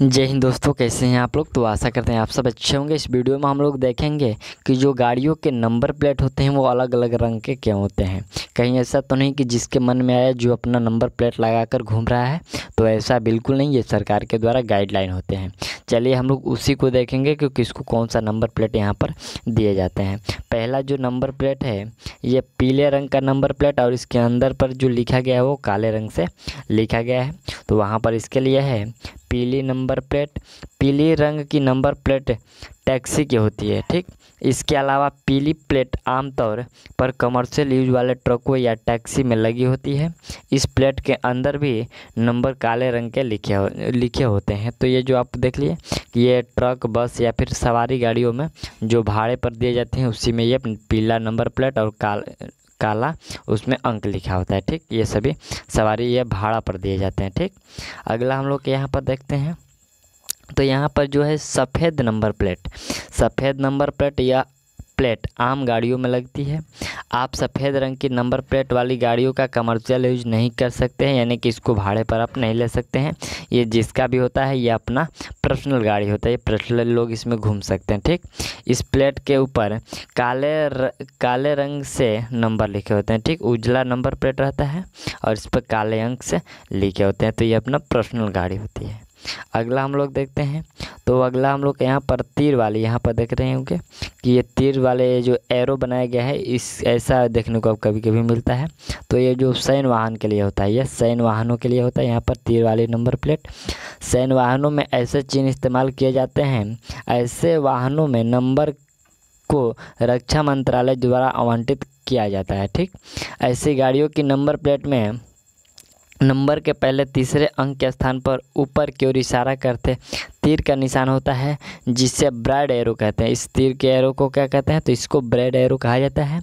जय हिंद दोस्तों कैसे हैं आप लोग तो आशा करते हैं आप सब अच्छे होंगे इस वीडियो में हम लोग देखेंगे कि जो गाड़ियों के नंबर प्लेट होते हैं वो अलग अलग रंग के क्यों होते हैं कहीं ऐसा तो नहीं कि जिसके मन में आया जो अपना नंबर प्लेट लगाकर घूम रहा है तो ऐसा बिल्कुल नहीं ये सरकार के द्वारा गाइडलाइन होते हैं चलिए हम लोग उसी को देखेंगे कि किसको कौन सा नंबर प्लेट यहाँ पर दिए जाते हैं पहला जो नंबर प्लेट है ये पीले रंग का नंबर प्लेट और इसके अंदर पर जो लिखा गया है वो काले रंग से लिखा गया है तो वहाँ पर इसके लिए है पीली नंबर प्लेट पीली रंग की नंबर प्लेट टैक्सी की होती है ठीक इसके अलावा पीली प्लेट आमतौर पर कमर्शियल यूज वाले ट्रकों या टैक्सी में लगी होती है इस प्लेट के अंदर भी नंबर काले रंग के लिखे हो, लिखे होते हैं तो ये जो आप देख लिए ये ट्रक बस या फिर सवारी गाड़ियों में जो भाड़े पर दिए जाते हैं उसी में ये पीला नंबर प्लेट और काल काला उसमें अंक लिखा होता है ठीक ये सभी सवारी ये भाड़ा पर दिए जाते हैं ठीक अगला हम लोग के यहाँ पर देखते हैं तो यहाँ पर जो है सफ़ेद नंबर प्लेट सफ़ेद नंबर प्लेट या प्लेट आम गाड़ियों में लगती है आप सफ़ेद रंग की नंबर प्लेट वाली गाड़ियों का कमर्शियल यूज नहीं कर सकते हैं यानी कि इसको भाड़े पर आप नहीं ले सकते हैं ये जिसका भी होता है ये अपना पर्सनल गाड़ी होता है ये पर्सनल लोग इसमें घूम सकते हैं ठीक इस प्लेट के ऊपर काले र, काले रंग से नंबर लिखे होते हैं ठीक उजला नंबर प्लेट रहता है और इस पर काले अंक से लिखे होते हैं तो ये अपना पर्सनल गाड़ी होती है अगला हम लोग देखते हैं तो अगला हम लोग यहाँ पर तीर वाले यहाँ पर देख रहे होंगे कि ये तीर वाले जो एरो बनाया गया है इस ऐसा देखने को अब कभी कभी मिलता है तो ये जो सैन वाहन के लिए होता है ये सैन वाहनों के लिए होता है यहाँ पर तीर वाली नंबर प्लेट सैन वाहनों में ऐसे चिन्ह इस्तेमाल किए जाते हैं ऐसे वाहनों में नंबर को रक्षा मंत्रालय द्वारा आवंटित किया जाता है ठीक ऐसी गाड़ियों की नंबर प्लेट में नंबर के पहले तीसरे अंक के स्थान पर ऊपर की ओर इशारा करते तीर का निशान होता है जिसे ब्रेड एरो कहते हैं इस तीर के एरो को क्या कहते हैं तो इसको ब्रेड एरो कहा जाता है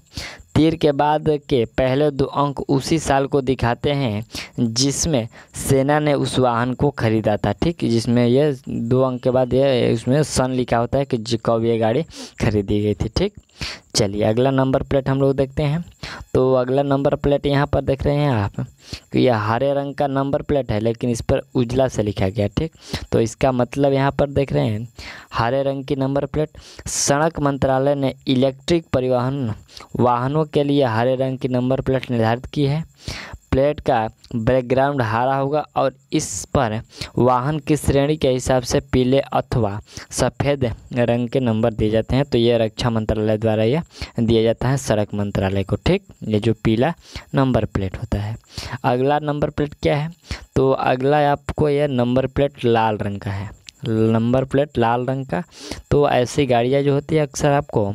तीर के बाद के पहले दो अंक उसी साल को दिखाते हैं जिसमें सेना ने उस वाहन को खरीदा था ठीक जिसमें यह दो अंक के बाद यह उसमें सन लिखा होता है कि कब ये गाड़ी खरीदी गई थी ठीक चलिए अगला नंबर प्लेट हम लोग देखते हैं तो अगला नंबर प्लेट यहाँ पर देख रहे हैं आप कि यह हरे रंग का नंबर प्लेट है लेकिन इस पर उजला से लिखा गया ठीक तो इसका मतलब यहाँ पर देख रहे हैं हरे रंग की नंबर प्लेट सड़क मंत्रालय ने इलेक्ट्रिक परिवहन वाहनों के लिए हरे रंग की नंबर प्लेट निर्धारित की है प्लेट का बैकग्राउंड हरा होगा और इस पर वाहन की श्रेणी के हिसाब से पीले अथवा सफ़ेद रंग के नंबर दिए जाते हैं तो ये रक्षा मंत्रालय द्वारा यह दिया जाता है सड़क मंत्रालय को ठीक ये जो पीला नंबर प्लेट होता है अगला नंबर प्लेट क्या है तो अगला आपको यह नंबर प्लेट लाल रंग का है नंबर प्लेट लाल रंग का तो ऐसी गाड़ियाँ जो होती है अक्सर आपको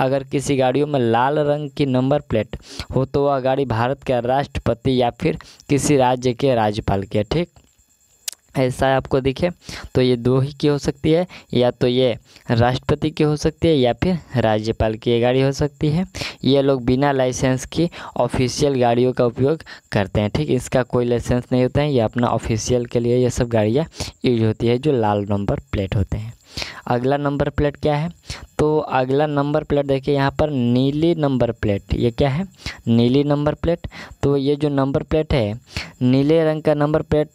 अगर किसी गाड़ियों में लाल रंग की नंबर प्लेट हो तो वह गाड़ी भारत के राष्ट्रपति या फिर किसी राज्य के राज्यपाल की ठीक ऐसा आपको दिखे तो ये दो ही की हो सकती है या तो ये राष्ट्रपति की हो सकती है या फिर राज्यपाल की गाड़ी हो सकती है ये लोग बिना लाइसेंस की ऑफिशियल गाड़ियों का उपयोग करते हैं ठीक इसका कोई लाइसेंस नहीं होता है ये अपना ऑफिशियल के लिए ये सब गाड़ियाँ यूज होती है जो लाल नंबर प्लेट होते हैं अगला नंबर प्लेट क्या है तो अगला नंबर प्लेट देखिए यहाँ पर नीली नंबर प्लेट ये क्या है नीली नंबर प्लेट तो ये जो नंबर प्लेट है नीले रंग का नंबर प्लेट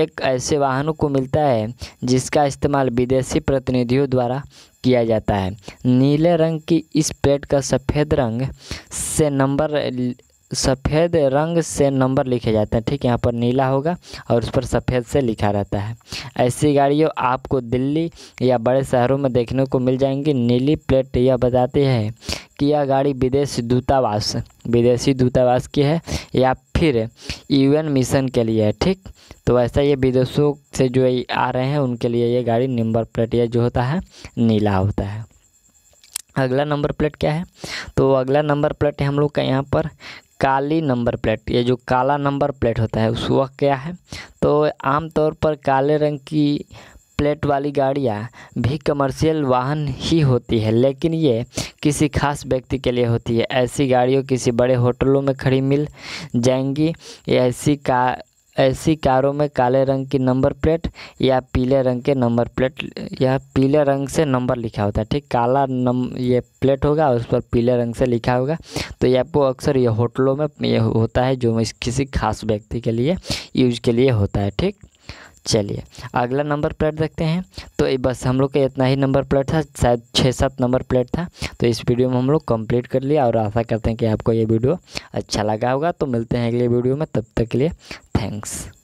एक ऐसे वाहनों को मिलता है जिसका इस्तेमाल विदेशी प्रतिनिधियों द्वारा किया जाता है नीले रंग की इस प्लेट का सफ़ेद रंग से नंबर सफ़ेद रंग से नंबर लिखे जाते हैं ठीक यहाँ पर नीला होगा और उस पर सफ़ेद से लिखा रहता है ऐसी गाड़ियों आपको दिल्ली या बड़े शहरों में देखने को मिल जाएंगी नीली प्लेट यह बताती है कि यह गाड़ी विदेश दूतावास विदेशी दूतावास की है या फिर यूएन मिशन के लिए है ठीक तो ऐसा ये विदेशों से जो आ रहे हैं उनके लिए ये गाड़ी नंबर प्लेट ये जो होता है नीला होता है अगला नंबर प्लेट क्या है तो अगला नंबर प्लेट हम लोग का यहाँ पर काली नंबर प्लेट ये जो काला नंबर प्लेट होता है उस वक्त क्या है तो आमतौर पर काले रंग की प्लेट वाली गाड़ियाँ भी कमर्शियल वाहन ही होती है लेकिन ये किसी खास व्यक्ति के लिए होती है ऐसी गाड़ियों किसी बड़े होटलों में खड़ी मिल जाएंगी ऐसी का ऐसी कारों में काले रंग की नंबर प्लेट या पीले रंग के नंबर प्लेट या पीले रंग से नंबर लिखा होता है ठीक काला नम ये प्लेट होगा उस पर पीले रंग से लिखा होगा तो ये आपको अक्सर ये होटलों में ये होता है जो किसी खास व्यक्ति के लिए यूज के लिए होता है ठीक चलिए अगला नंबर प्लेट देखते हैं तो बस हम लोग का इतना ही नंबर प्लेट था शायद छः सात नंबर प्लेट था तो इस वीडियो में हम लोग कंप्लीट कर लिया और आशा करते हैं कि आपको ये वीडियो अच्छा लगा होगा तो मिलते हैं अगले वीडियो में तब तक के लिए थैंक्स